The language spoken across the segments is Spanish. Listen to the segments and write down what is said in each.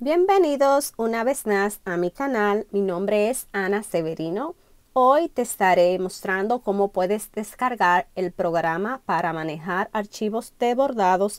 Bienvenidos una vez más a mi canal, mi nombre es Ana Severino. Hoy te estaré mostrando cómo puedes descargar el programa para manejar archivos de bordados.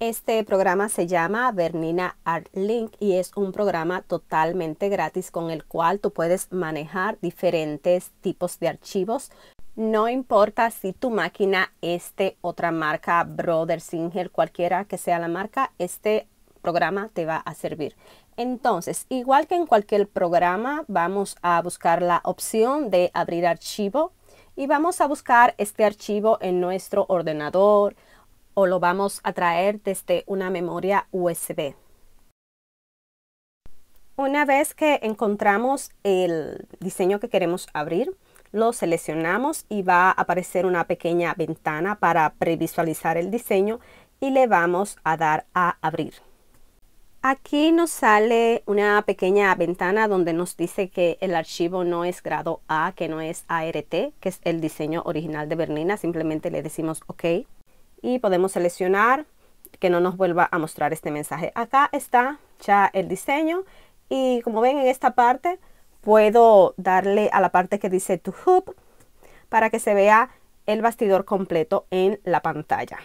Este programa se llama Bernina Art Link y es un programa totalmente gratis con el cual tú puedes manejar diferentes tipos de archivos. No importa si tu máquina es otra marca, Brother Singer, cualquiera que sea la marca, este programa te va a servir. Entonces, igual que en cualquier programa, vamos a buscar la opción de abrir archivo y vamos a buscar este archivo en nuestro ordenador o lo vamos a traer desde una memoria USB. Una vez que encontramos el diseño que queremos abrir, lo seleccionamos y va a aparecer una pequeña ventana para previsualizar el diseño y le vamos a dar a abrir. Aquí nos sale una pequeña ventana donde nos dice que el archivo no es grado A, que no es ART, que es el diseño original de Bernina. Simplemente le decimos OK y podemos seleccionar que no nos vuelva a mostrar este mensaje. Acá está ya el diseño y como ven en esta parte puedo darle a la parte que dice To hoop para que se vea el bastidor completo en la pantalla.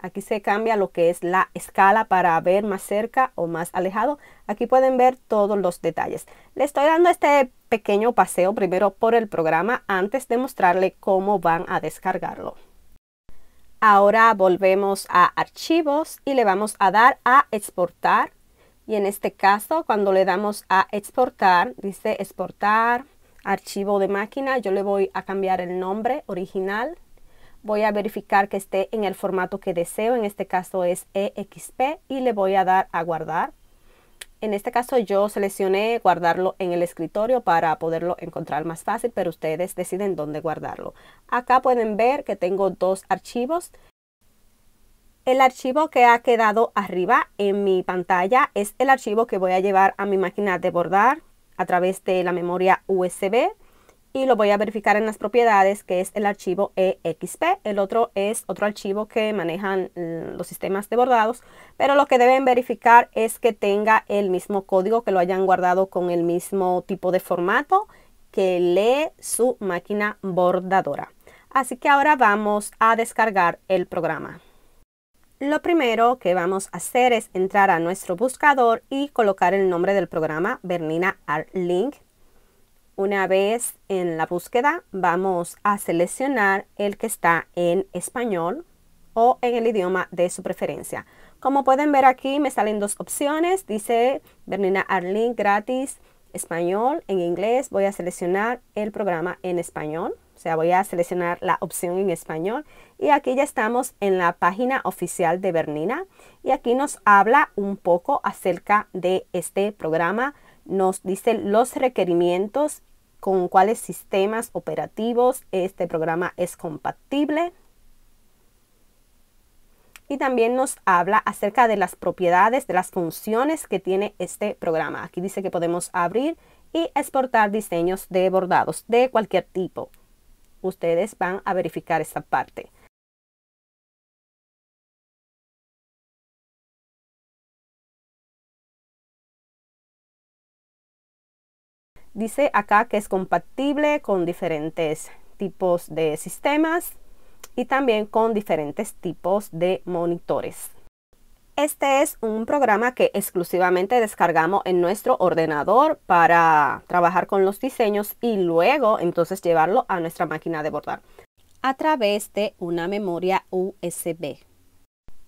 Aquí se cambia lo que es la escala para ver más cerca o más alejado. Aquí pueden ver todos los detalles. Le estoy dando este pequeño paseo primero por el programa antes de mostrarle cómo van a descargarlo. Ahora volvemos a archivos y le vamos a dar a exportar. Y en este caso, cuando le damos a exportar, dice exportar archivo de máquina. Yo le voy a cambiar el nombre original voy a verificar que esté en el formato que deseo, en este caso es EXP y le voy a dar a guardar. En este caso yo seleccioné guardarlo en el escritorio para poderlo encontrar más fácil, pero ustedes deciden dónde guardarlo. Acá pueden ver que tengo dos archivos. El archivo que ha quedado arriba en mi pantalla es el archivo que voy a llevar a mi máquina de bordar a través de la memoria USB y lo voy a verificar en las propiedades que es el archivo EXP. El otro es otro archivo que manejan mm, los sistemas de bordados, pero lo que deben verificar es que tenga el mismo código, que lo hayan guardado con el mismo tipo de formato que lee su máquina bordadora. Así que ahora vamos a descargar el programa. Lo primero que vamos a hacer es entrar a nuestro buscador y colocar el nombre del programa Bernina Art Link una vez en la búsqueda, vamos a seleccionar el que está en español o en el idioma de su preferencia. Como pueden ver aquí, me salen dos opciones. Dice Bernina Arlene gratis español en inglés. Voy a seleccionar el programa en español. O sea, voy a seleccionar la opción en español. Y aquí ya estamos en la página oficial de Bernina. Y aquí nos habla un poco acerca de este programa. Nos dice los requerimientos con cuáles sistemas operativos este programa es compatible. Y también nos habla acerca de las propiedades, de las funciones que tiene este programa. Aquí dice que podemos abrir y exportar diseños de bordados de cualquier tipo. Ustedes van a verificar esta parte. Dice acá que es compatible con diferentes tipos de sistemas y también con diferentes tipos de monitores. Este es un programa que exclusivamente descargamos en nuestro ordenador para trabajar con los diseños y luego entonces llevarlo a nuestra máquina de bordar a través de una memoria USB.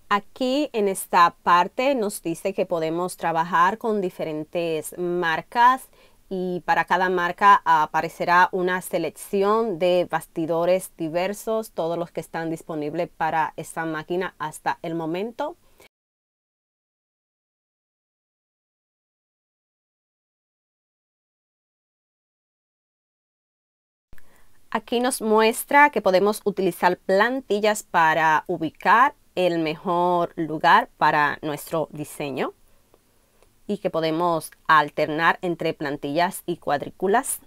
Aquí en esta parte nos dice que podemos trabajar con diferentes marcas y para cada marca aparecerá una selección de bastidores diversos, todos los que están disponibles para esta máquina hasta el momento. Aquí nos muestra que podemos utilizar plantillas para ubicar el mejor lugar para nuestro diseño que podemos alternar entre plantillas y cuadrículas.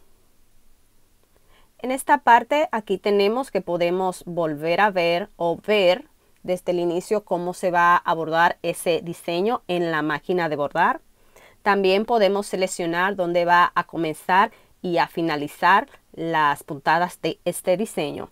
En esta parte aquí tenemos que podemos volver a ver o ver desde el inicio cómo se va a abordar ese diseño en la máquina de bordar. También podemos seleccionar dónde va a comenzar y a finalizar las puntadas de este diseño.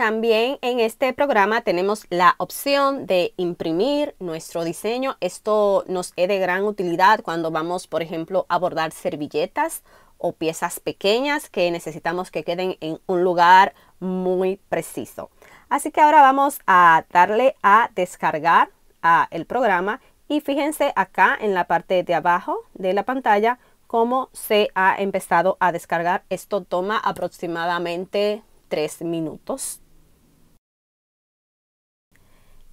También en este programa tenemos la opción de imprimir nuestro diseño. Esto nos es de gran utilidad cuando vamos, por ejemplo, a bordar servilletas o piezas pequeñas que necesitamos que queden en un lugar muy preciso. Así que ahora vamos a darle a descargar el programa y fíjense acá en la parte de abajo de la pantalla cómo se ha empezado a descargar. Esto toma aproximadamente 3 minutos.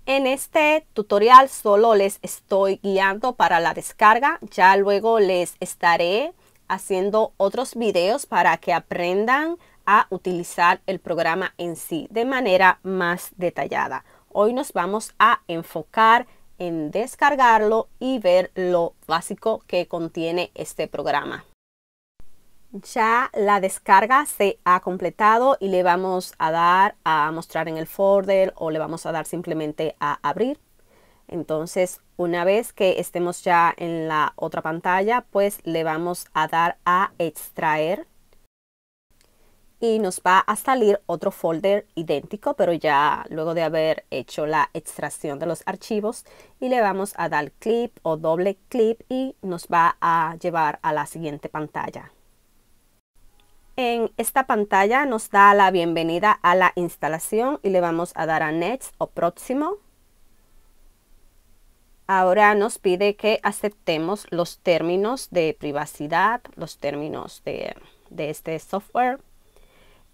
En este tutorial solo les estoy guiando para la descarga. Ya luego les estaré haciendo otros videos para que aprendan a utilizar el programa en sí de manera más detallada. Hoy nos vamos a enfocar en descargarlo y ver lo básico que contiene este programa ya la descarga se ha completado y le vamos a dar a mostrar en el folder o le vamos a dar simplemente a abrir. Entonces, una vez que estemos ya en la otra pantalla, pues le vamos a dar a extraer y nos va a salir otro folder idéntico, pero ya luego de haber hecho la extracción de los archivos y le vamos a dar clip o doble clip y nos va a llevar a la siguiente pantalla. En esta pantalla nos da la bienvenida a la instalación y le vamos a dar a Next o Próximo. Ahora nos pide que aceptemos los términos de privacidad, los términos de, este software.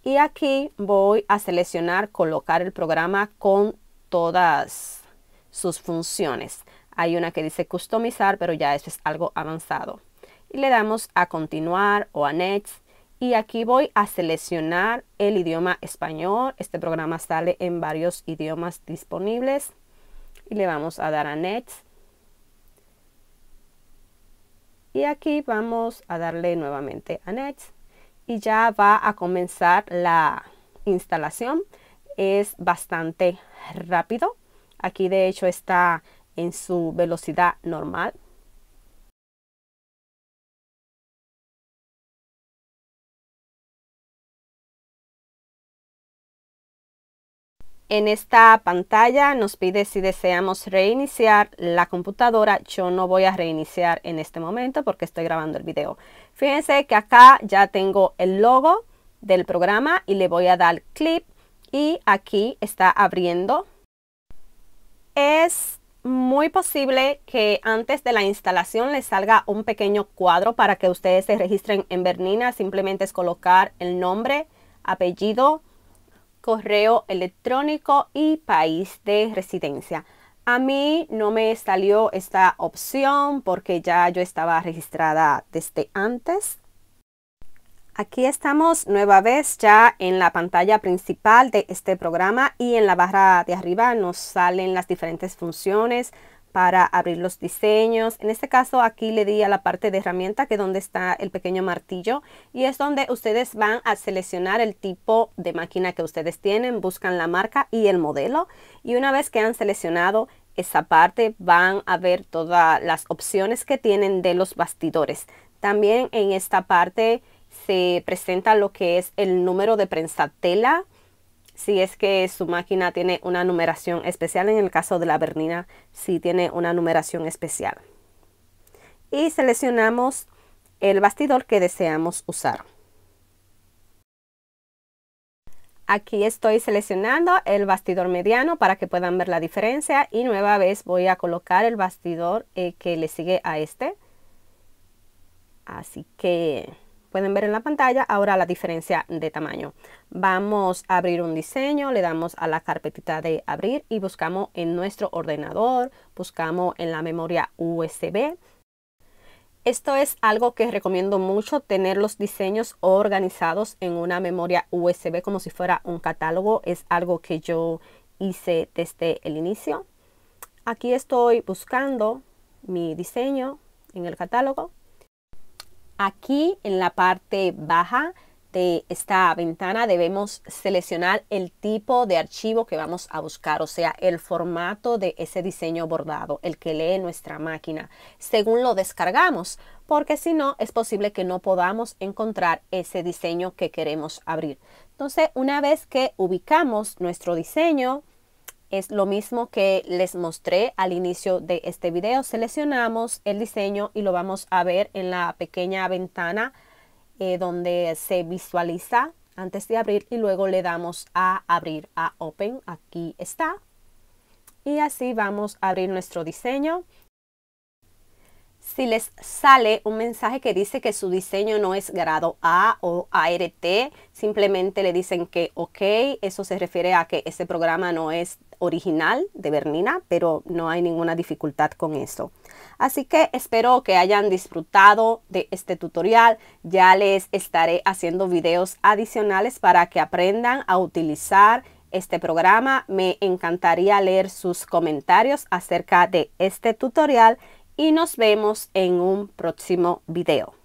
Y aquí voy a seleccionar colocar el programa con todas sus funciones. Hay una que dice customizar, pero ya eso es algo avanzado. Y le damos a continuar o a next y aquí voy a seleccionar el idioma español. Este programa sale en varios idiomas disponibles. Y le vamos a dar a Next. Y aquí vamos a darle nuevamente a Next. Y ya va a comenzar la instalación. Es bastante rápido. Aquí de hecho está en su velocidad normal. En esta pantalla nos pide si deseamos reiniciar la computadora. Yo no voy a reiniciar en este momento porque estoy grabando el video. Fíjense que acá ya tengo el logo del programa y le voy a dar clic y aquí está abriendo. Es muy posible que antes de la instalación les salga un pequeño cuadro para que ustedes se registren en Bernina. Simplemente es colocar el nombre, apellido, correo electrónico y país de residencia. A mí no me salió esta opción porque ya yo estaba registrada desde antes. Aquí estamos nueva vez ya en la pantalla principal de este programa y en la barra de arriba nos salen las diferentes funciones para abrir los diseños. En este caso aquí le di a la parte de herramienta que es donde está el pequeño martillo y es donde ustedes van a seleccionar el tipo de máquina que ustedes tienen, buscan la marca y el modelo y una vez que han seleccionado esa parte van a ver todas las opciones que tienen de los bastidores. También en esta parte se presenta lo que es el número de prensa tela, si es que su máquina tiene una numeración especial, en el caso de la Bernina, si tiene una numeración especial. Y seleccionamos el bastidor que deseamos usar. Aquí estoy seleccionando el bastidor mediano para que puedan ver la diferencia y nueva vez voy a colocar el bastidor eh, que le sigue a este. Así que Pueden ver en la pantalla ahora la diferencia de tamaño. Vamos a abrir un diseño, le damos a la carpetita de abrir y buscamos en nuestro ordenador, buscamos en la memoria USB. Esto es algo que recomiendo mucho, tener los diseños organizados en una memoria USB como si fuera un catálogo. Es algo que yo hice desde el inicio. Aquí estoy buscando mi diseño en el catálogo Aquí en la parte baja de esta ventana debemos seleccionar el tipo de archivo que vamos a buscar, o sea, el formato de ese diseño bordado, el que lee nuestra máquina, según lo descargamos, porque si no es posible que no podamos encontrar ese diseño que queremos abrir. Entonces, una vez que ubicamos nuestro diseño, es lo mismo que les mostré al inicio de este video. Seleccionamos el diseño y lo vamos a ver en la pequeña ventana eh, donde se visualiza antes de abrir y luego le damos a abrir a Open. Aquí está. Y así vamos a abrir nuestro diseño. Si les sale un mensaje que dice que su diseño no es grado A o ART, simplemente le dicen que OK, eso se refiere a que ese programa no es original de Bernina, pero no hay ninguna dificultad con eso. Así que espero que hayan disfrutado de este tutorial. Ya les estaré haciendo videos adicionales para que aprendan a utilizar este programa. Me encantaría leer sus comentarios acerca de este tutorial y nos vemos en un próximo video.